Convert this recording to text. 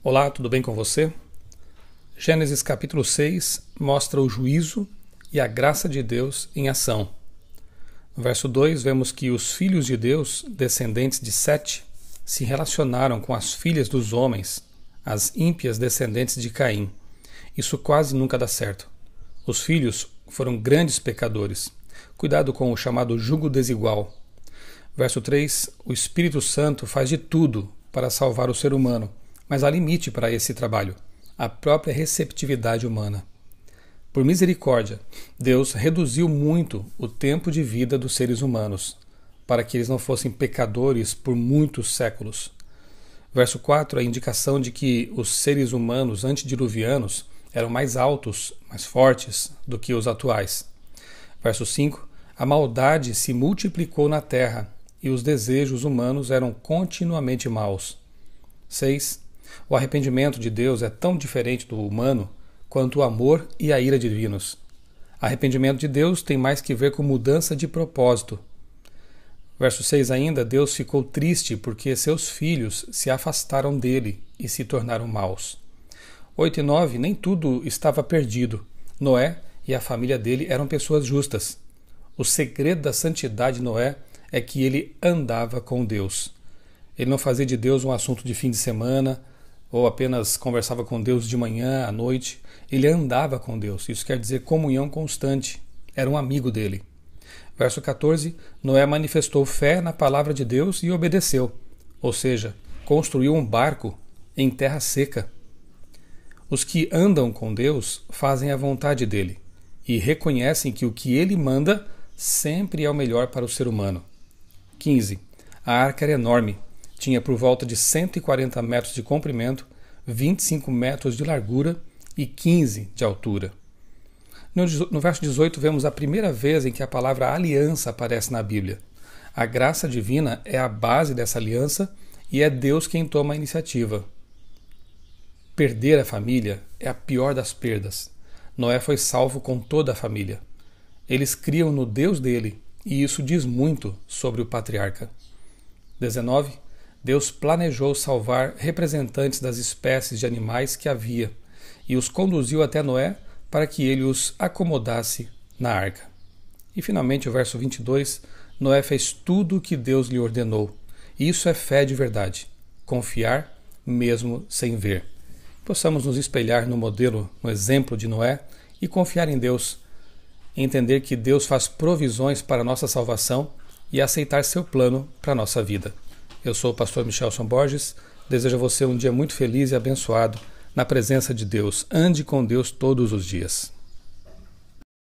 Olá, tudo bem com você? Gênesis capítulo 6 mostra o juízo e a graça de Deus em ação. No verso 2, vemos que os filhos de Deus, descendentes de Sete, se relacionaram com as filhas dos homens, as ímpias descendentes de Caim. Isso quase nunca dá certo. Os filhos foram grandes pecadores. Cuidado com o chamado jugo desigual. Verso 3: O Espírito Santo faz de tudo para salvar o ser humano mas há limite para esse trabalho a própria receptividade humana. Por misericórdia, Deus reduziu muito o tempo de vida dos seres humanos, para que eles não fossem pecadores por muitos séculos. Verso 4 é a indicação de que os seres humanos antediluvianos eram mais altos, mais fortes do que os atuais. Verso 5: A maldade se multiplicou na terra e os desejos humanos eram continuamente maus. 6. O arrependimento de Deus é tão diferente do humano quanto o amor e a ira divinos. Arrependimento de Deus tem mais que ver com mudança de propósito. Verso 6 ainda: Deus ficou triste porque seus filhos se afastaram dele e se tornaram maus. 8 e 9: Nem tudo estava perdido. Noé e a família dele eram pessoas justas. O segredo da santidade de Noé é que ele andava com Deus. Ele não fazia de Deus um assunto de fim de semana, ou apenas conversava com Deus de manhã à noite, ele andava com Deus. Isso quer dizer comunhão constante. Era um amigo dele. Verso 14: Noé manifestou fé na palavra de Deus e obedeceu, ou seja, construiu um barco em terra seca. Os que andam com Deus fazem a vontade dele e reconhecem que o que ele manda sempre é o melhor para o ser humano. 15. A arca era enorme, tinha por volta de 140 metros de comprimento, 25 metros de largura e 15 de altura. No, verso 18, vemos a primeira vez em que a palavra aliança aparece na Bíblia. A graça divina é a base dessa aliança e é Deus quem toma a iniciativa. Perder a família é a pior das perdas. Noé foi salvo com toda a família. Eles criam no Deus dele e isso diz muito sobre o patriarca. 19. Deus planejou salvar representantes das espécies de animais que havia e os conduziu até Noé para que ele os acomodasse na arca. E finalmente, o verso 22, Noé fez tudo o que Deus lhe ordenou. Isso é fé de verdade, confiar mesmo sem ver. Possamos nos espelhar no modelo, no exemplo de Noé e confiar em Deus, entender que Deus faz provisões para a nossa salvação e aceitar seu plano para a nossa vida. Eu sou o pastor Michelson Borges. Desejo a você um dia muito feliz e abençoado na presença de Deus. Ande com Deus todos os dias.